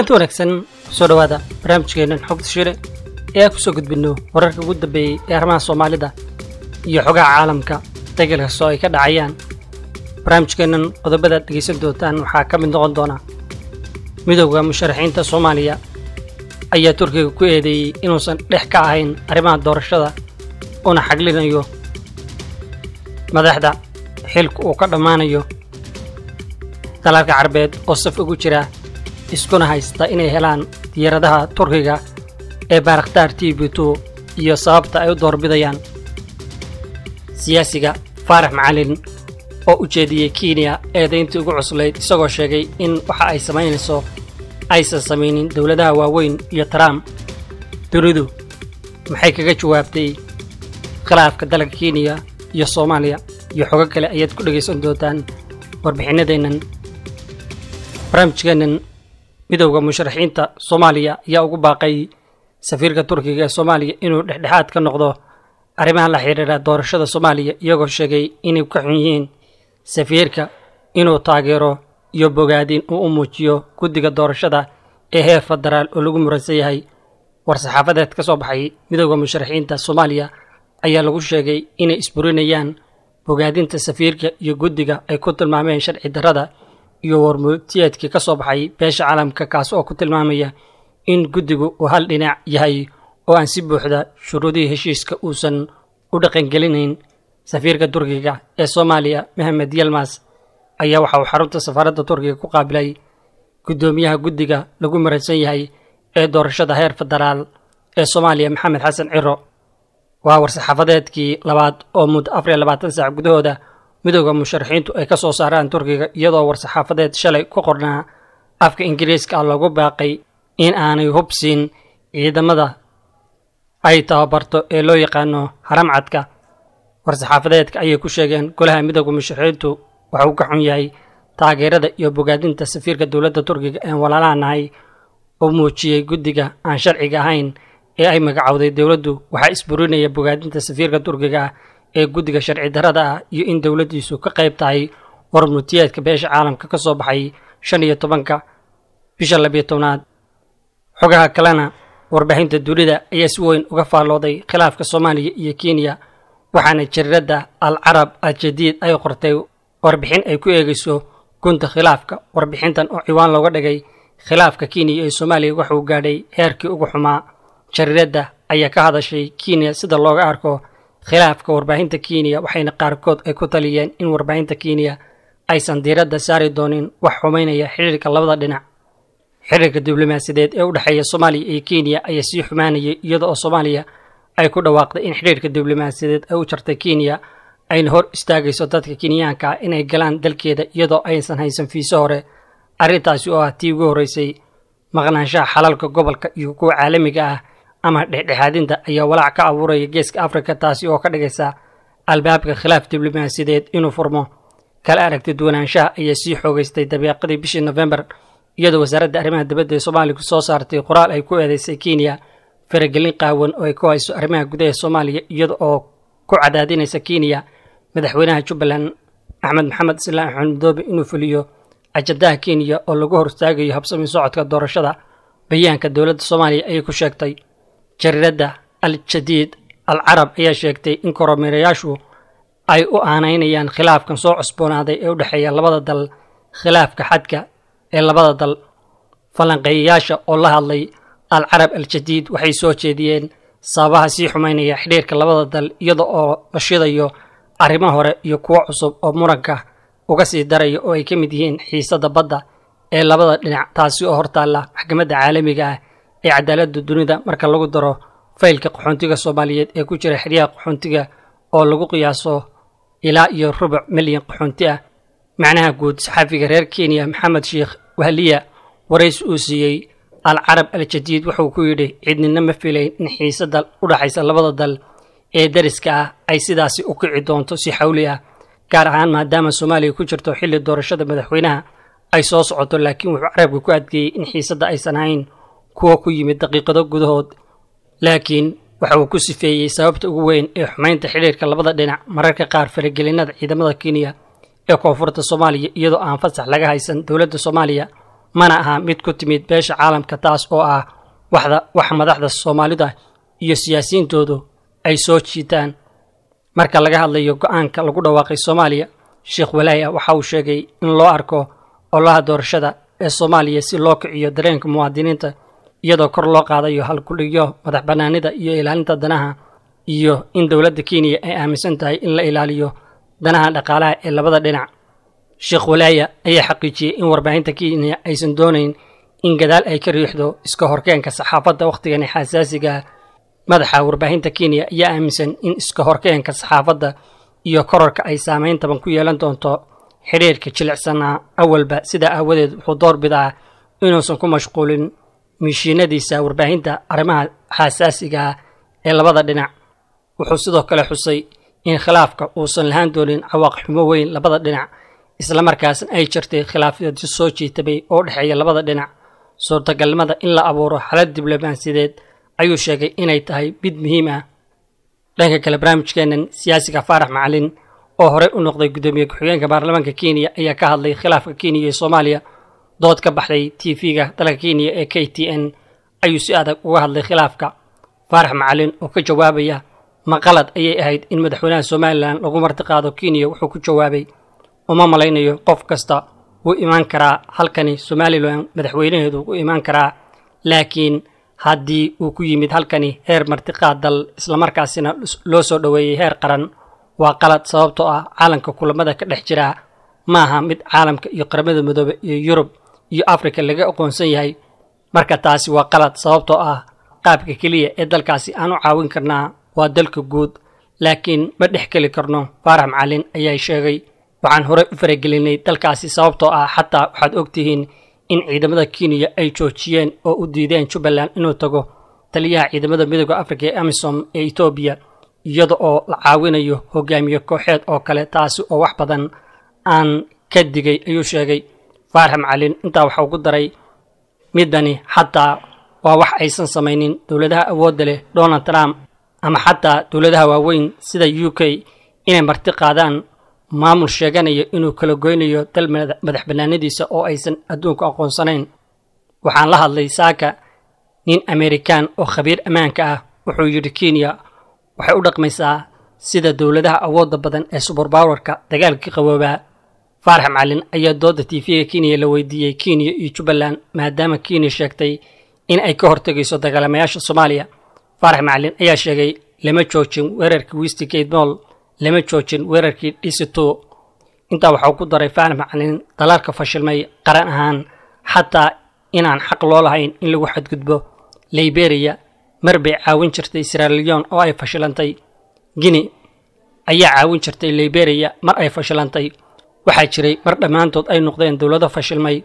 kulanti wanaagsan kusoo dhowaada barnaamijkeennan xogta shire ee aan kusoo gudbinno wararka ugu dambeeyey ee arrimaha soomaalida iyo xogaha caalamka dagael kastoo ay ka dhacayaan barnaamijkeenan qodobadaad dhegaysan doontaan waxaa ka mid noqon doonaa midowga musharaxiinta soomaaliya ayaa turkiga ku eedeeyey inuusan dhex ka ahayn arrimaha doorashada una xaglinayo madaxda xilka uu ka dhammaanayo dalalka carabeed oo saf ugu jira iskuna haysta inay helaan diyaaradaha turkiga ee baarakhtaar t b tu iyo sababta ay u doorbidayaan siyaasiga faarax macalin oo u jeediyey kenya eedayntii ugu cuslayd isagoo sheegay in waxa ay samaynayso aysan samaynin dowladaha waaweyn iyo trump dunidu maxay kaga jawaabtay khilaafka dalka kenya iyo soomaaliya iyo xogo kale ayaad ku dhegaysan doontaan warbixinnadeennan barnaamijkeennan midowda musharaxiinta soomaaliya ayaa ugu baaqay safiirka turkiga ee soomaaliya inuu dhexdhexaad ka noqdo arrimaha la xidhiidha doorashada soomaaliya iyagoo sheegay inay ka xun yihiin safiirka inuu taageero iyo bogaadin uu u muujiyo guddiga doorashada ee heer federaal oo lagu muransan yahay war-saxaafadeed ka soo baxay midowda musharaxiinta soomaaliya ayaa lagu sheegay inay isburinayaan bogaadinta safiirka iyo guddiga ay ku tilmaameen sharci darada iyo warmurtiyeedkii ka soo baxay beesha caalamka kaas oo ku tilmaamaya in guddigu uu hal dhinac yahay oo aan si buuxda shuruudihii heshiiska uusan u dhaqangelinayn safiirka turkiga ee soomaaliya maxamed yelmas ayaa waxa uu xarunta safaaradda turkiga ku qaabilay guddoomiyaha guddiga lagu maraysan yahay ee doorashada heer federaal ee soomaaliya maxamed xasan ciro waa war saxaafadeedkii labaad oo muddo afar labaatan saac gudahooda midooda musharaxiintu ay ka soo saaraan turkiga iyadoo war-saxaafadeed shalay ku qornaa afka ingiriiska ah lagu baaqay in aanay hubsiin ciidamada ay tababarto ee loo yaqaano haramcadka war-saxaafadeedka ayay ku sheegeen golaha midooda musharaxiintu waxa uu ka xun yahay taageerada iyo bogaadinta safiirka dowladda turkiga ee walaalaanahay oo muujiyey guddiga aan sharciga ahayn ee ay magacowday dowladdu waxaa isburinaya bogaadinta safiirka turkiga ah ee guddiga sharci darada ah iyo in dowladdiisu ka qayb tahay warmurtiyeedka beesha caalamka ka soo baxay shan iyo tobanka bisha labiyo tobnaad xogaha kalena warbaahinta dunida ayaa si weyn uga faallooday khilaafka soomaaliya iyo kenya waxaana jariiradda al carab al jadiid ay qortay warbixin ay ku eegayso gunta khilaafka warbixintan oo ciwaan looga dhigay khilaafka kenya ee soomaaliya wuxuu gaadhay heerkii ugu xumaa jariiradda ayaa ka hadashay kenya sida looga arko khilaafka warbaahinta kiinya waxayna qaarkood ay ku taliyeen in warbaahinta kiinya aysan diiradda saari doonin wax xumaynaya xiriirka labada dhinac xiriirka diblomaasiyadeed ee u dhexeeya soomaaliya iyo kenya ayaa sii xumaanayay iyada oo soomaaliya ay ku dhawaaqday in xidhiirka diblomaasiyadeed ay u jartay kiinya ayna hor istaagayso dadka kenyaanka ah inay galaan dalkeeda iyadoo aysan haysan fiiso hore arrintaasi oo ah tii ugu horreysay maqnaanshaha xalalka gobolka iyo kuwa caalamiga ah ama dhexdhexaadinta ayaa walaac ka abuuraya geeska afrika taasi oo ka dhigaysa albaabka khilaaf diblomaasiyadeed inuu furmo kala aragti duwanaanshaha ayaa sii xoogaystay dabeeqadii bishii nofembar iyadoo wasaaradda arrimaha dibadda ee soomaaliya ku soo saartay qoraal ay ku eedeysay kenya faragelin qaawan oo ay ku hayso arrimaha gudaha soomaaliya iyada oo ku cadaadinaysa kenya madaxweynaha jubbaland axmed maxamed islaan xunmadoobe inuu fuliyo ajadaha kenya oo lagu hortaagayo habsami socodka doorashada bayaanka dowladda soomaaliya ayay ku sheegtay jariiradda al-jadiid al carab ayaa sheegtay in koromeerayaashu ay u aanaynayaan khilaafkan soo cusboonaaday ee u dhexeeya labada dal khilaafka xadka ee labada dal falanqeeyayaasha oo la hadlay al carab al-jadiid waxay soo jeediyeen sababaha sii xumaynaya xidhiirka labada dal iyada oo la shidayo arrimo hore iyo kuwo cusub oo muranka uga sii daraya oo ay ka mid yihiin xiisadda badda ee labada dhinac taasi oo hortaalla maxkamadda caalamiga ah ee cadaaladda dunida marka lagu daro faylka qaxoontiga soomaaliyeed ee ku jira xeryaha qaxoontiga oo lagu qiyaaso ilaa iyo rubuc milyan qaxoonti ah macnaha guud saxaafiga reer kenya maxamed sheikh wahliya waraysi uu siiyey alcarab al-jadiid wuxuu ku yidhi cidnina ma filayn in xiisada u dhaxaysa labada dal ee dariska ah ay sidaasi u kici doonto si xawli ah gaar ahaan maadaama soomaaliya ku jirto xilli doorashada madaxweynaha ay soo socoto laakiin wuxuu carabka ku adkeeyey in xiisadda aysan hayn kuwa ku yimid daqiiqado gudahood laakiin waxa uu ku sifeeyey sababta ugu weyn ee xumaynta xidhiirka labada dhinac mararka qaar faragelinada ciidamada kenya ee koonfurta soomaaliya iyadoo aan fasax laga haysan dowladda soomaaliya mana aha mid ku timid beesha caalamka taas oo ah waxda wax madaxda soomaalida iyo siyaasiyiintoodu ay soo jiitaan marka laga hadlayo go-aanka lagu dhawaaqay soomaaliya sheekh walaaya waxa uu sheegay in loo arko ololaha doorashada ee soomaaliya si loo kiciyo dareenka muwaadiniinta iyadoo kor loo qaadayo hal ku dhigyo madax bannaanida iyo ilaalinta danaha iyo in dowladda kenya ay aaminsan tahay in la ilaaliyo danaha dhaqaalaha ee labada dhinac sheekh walaaya ayaa xaqiijiyey in warbaahinta kenya aysan doonayn in gadaal ay ka riixdo iska horkeenka saxaafadda wakhtigani xasaasigaa madaxa warbaahinta kenya ayaa aaminsan in iska horkeenka saxaafadda iyo korarka ay saamayn taban ku yeelan doonto xidhiirka jilicsanaa awalba sidaa aawadeed wuxuu door bidaa inuusan ku mashquulin mishiinadiisa warbaahinta arrimaha xasaasigaa ee labada dhinac wuxuu sidoo kale xusay in khilaafka uusan lahaan doonin cawaaq xumo weyn labada dhinac islamarkaasna ay jirtay khilaafyadi soo jiitabay oo dhexeeya labada dhinac suurtagalnimada in la abuuro xalad diblomaasiyadeed ayuu sheegay inay tahay mid muhiim ah dhanka kale barnaamijkeennan siyaasiga faarax macalin oo horey u noqday guddoomiye ku-xigeenka baarlamaanka kenya ayaa ka hadlay khilaafka kenya iyo soomaaliya dood ka baxday tv-ga dalka kenya ee k t n ayuu si adag uga hadlay khilaafka faarax macalin oo ka jawaabaya ma qalad ayay ahayd in madaxweynaha somalilan lagu martiqaado kenya wuxuu ku jawaabay uma malaynayo qof kasta wuu imaan karaa halkani somalilan madaxweynaheedu ku imaan karaa laakiin haddii uu ku yimid halkani heer martiqaad dal islamarkaasina loo soo dhoweeyey heer qaran waa qalad sababtoo ah caalamka kulamada ka dhex jiraa maaha mid caalamka iyo qaramada midoobe iyo yurub iyo afrika laga aqoonsan yahay marka taasi waa qalad sababtoo ah qaabka keliya ee dalkaasi aan u caawin karnaa waa dalka guud laakiin ma dhex geli karno faarax macalin ayaa sheegay waxaan horey u faragelinay dalkaasi sababtoo ah xataa waxaad og tihiin in ciidamada kenya ay joojiyeen oo u diideen jubbaland inuu tago taliyaha ciidamada midooda afrika ee amisom ee etoobiya iyada oo la caawinayo hogaamiye kooxeed oo kale taasi oo wax badan aan ka digay ayuu sheegay faarax macalin intaa waxaa ugu daray middani xataa waa wax aysan samaynin dowladaha awoodda leh donald trump ama xataa dowladaha waaweyn sida u k inay marti qaadaan maamul sheeganaya inuu kala goynayo dal madax bannaanadiisa oo aysan adduunku aqoonsanayn waxaan la hadlay saaka nin amerikan oo khabiir ammaanka ah wuxuu yidhi kenya waxay u dhaqmaysaa sida dowladaha awoodda badan ee suberbawarka dagaalkii qaboobaa faarax macalin ayaa doodda tv-ga kenya la weydiiyey kenya iyo jubbaland maadaama kenya sheegtay in ay ka hortegayso dagaalamayaasha soomaaliya faarax macalin ayaa sheegay lama joojin weerarkii westigate moll lama joojin weerarkii dhisito intaa waxau ku daray faarax macalin dalaalka fashilmay qaran ahaan xataa inaan xaq loo lahayn in lagu xadgudbo liberiya mar bay caawin jirtay siraliyon oo ay fashilantay guine ayaa caawin jirtay liberiya mar ay fashilantay waxaa jiray mar dhammaantood ay noqdeen dowlado fashilmay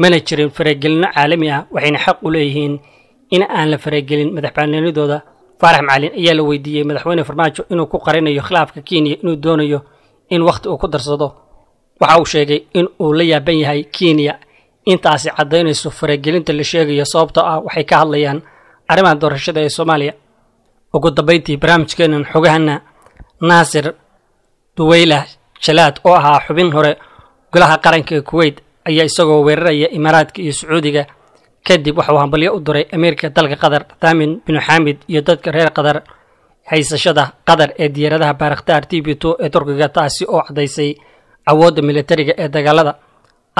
mana jirin faragelino caalami ah waxayna xaq u leeyihiin in aan la faragelin madaxbannaanidooda faarax macalin ayaa la weydiiyey madaxweyne farmaajo inuu ku qarinayo khilaafka kenya inuu doonayo in wakhti uu ku darsado waxa uu sheegay in uu la yaaban yahay kenya intaasi caddaynayso faragelinta la sheegayo sababtoo ah waxay ka hadlayaan arrimaha doorashada ee soomaaliya ugu dambayntii barnaamijkeennan xogahanna naasir duweylah jalaad oo ahaa xubin hore golaha qaranka ee kuweyt ayaa isagoo weeraraya imaaraadka iyo sacuudiga kadib waxauu hambalyo u duray amiirka dalka qatar thaamin binu xamid iyo dadka reer qatar haysashada qatar ee diyaaradaha baarakhtaar tibito ee turkiga taasi oo caddaysay awoodda milatariga ee dagaalada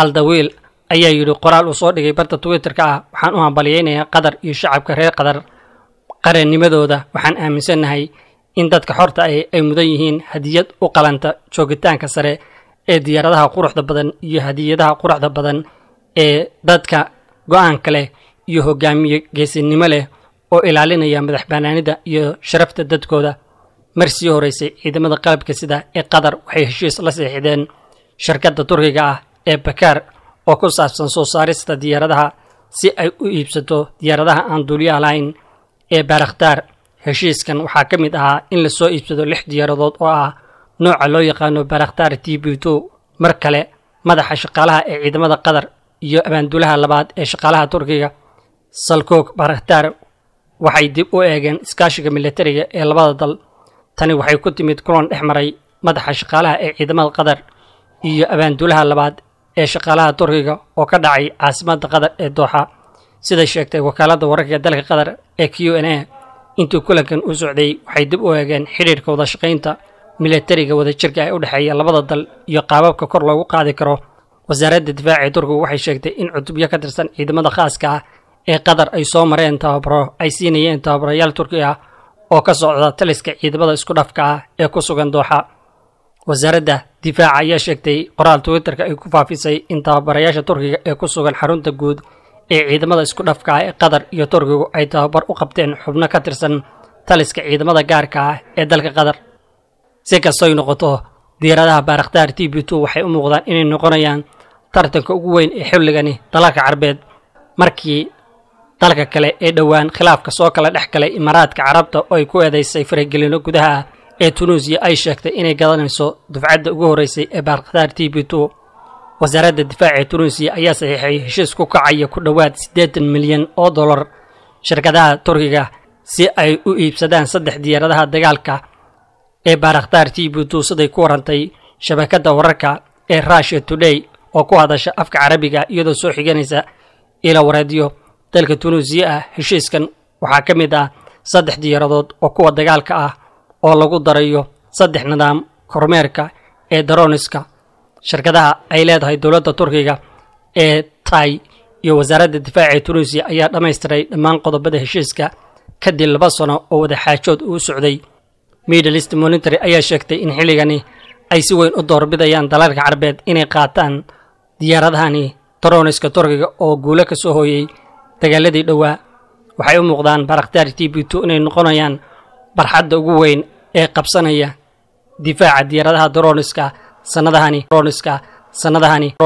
aldawiil ayaa yidhi qoraal uu soo dhigay barta twitterka ah waxaan u hambalyaynayaa qatar iyo shacabka reer qatar qarannimadooda waxaan aaminsannahay in dadka xorta ah ay mudan yihiin hadiyad u qalanta joogitaanka sare ee diyaaradaha quruxda badan iyo hadiyadaha quruxda badan ee dadka go-aanka leh iyo hogaamiye geesinimo leh oo ilaalinaya madax bannaanida iyo sharafta dadkooda mar sii horeysay ciidamada qalabka sida ee qatar waxay heshiis la seexdeen shirkadda turkiga ah ee bakar oo ku saabsan soo saarista diyaaradaha si ay u iibsato diyaaradaha aan duuliyaha lahayn ee baarakhtaar heshiiskan waxaa ka mid ahaa in lasoo iibsado lix diyaaradood oo ah nooca loo yaqaano barakhtaar tibitu mar kale madaxa shaqaalaha ee ciidamada qatar iyo abaandulaha labaad ee shaqaalaha turkiga salkoog barakhtaar waxay dib u eegeen iskaashiga militariga ee labada dal tani waxay ku timid kulan dhex maray madaxa shaqaalaha ee ciidamada qatar iyo abaandulaha labaad ee shaqaalaha turkiga oo ka dhacay caasimadda qatar ee dooxa sida sheegtay wakaaladda wararka dalka qatar ee q n a intuu kulankan u socday waxay dib u eegeen xidhiirhka wada shaqaynta milatariga wadajirka ee u dhexeeya labada dal iyo qaababka kor loogu qaadi karo wasaaradda difaaca turkigu waxay sheegtay in cutubyo ka tirsan ciidamada khaaska ah ee qatar ay soo mareen tababaro ay siinayeen tababarayaal turki ah oo ka socda taliska ciidamada isku dhafka ah ee ku sugan dooxa wasaaradda difaaca ayaa sheegtay qoraal twitterka ay ku faafisay in tababarayaasha turkiga ee ku sugan xarunta guud ee ciidamada isku dhafka ah ee qatar iyo turkigu ay tababar u qabteen xubno ka tirsan taliska ciidamada gaarka ah ee dalka qatar si kastoy noqoto diyaaradaha baarakhtaar t b tu waxay u muuqdaan inay noqonayaan tartanka ugu weyn ee xilligani dalalka carbeed markii dalka kale ee dhowaan khilaafka soo kala dhex galay imaaraadka carabta oo ay ku eedaysay faragelino gudaha ah ee tunuusiya ay sheegtay inay gadanayso dufcadda ugu horreysay ee baarakhtaar t b tu wasaaradda difaaca tunisiya ayaa saxiixay heshiis ku kacaya ku dhowaad siddeetan milyan oo dollar shirkadaha turkiga si ay u iibsadaan saddex diyaaradaha dagaalka ee baarakhtaar t butu siday ku warantay shabakadda wararka ee russia today oo ku hadasha afka carabiga iyadoo soo xiganaysa ila wareedyo dalka tunisiya ah heshiiskan waxaa ka mid ah saddex diyaaradood oo kuwa dagaalka ah oo lagu darayo saddex nidaam kormeerka ee daroniska shirkadaha ay leedahay dowladda turkiga ee tay iyo wasaaradda difaaca ee tunuusiya ayaa dhammaystiray dhammaan qodobada heshiiska kadib laba sano oo wadaxaajood uu socday middleist monitary ayaa sheegtay in xilligani ay si weyn u doorbidayaan dalalka carabeed inay qaataan diyaaradahani troniska turkiga oo guulo ka soo hooyey dagaaladii dhowaa waxay u muuqdaan barakhtiyaar t b two inay noqonayaan barxadda ugu weyn ee qabsanaya difaaca diyaaradaha droniska sannadahani rooniska sannadahani